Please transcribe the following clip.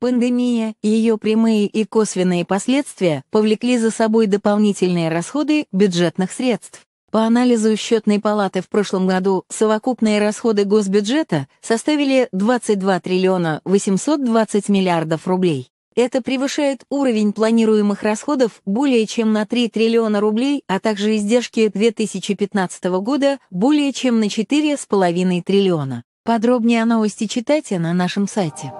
Пандемия, и ее прямые и косвенные последствия повлекли за собой дополнительные расходы бюджетных средств. По анализу счетной палаты в прошлом году совокупные расходы госбюджета составили 22 триллиона 820 миллиардов рублей. Это превышает уровень планируемых расходов более чем на 3 триллиона рублей, а также издержки 2015 года более чем на 4,5 триллиона. Подробнее о новости читайте на нашем сайте.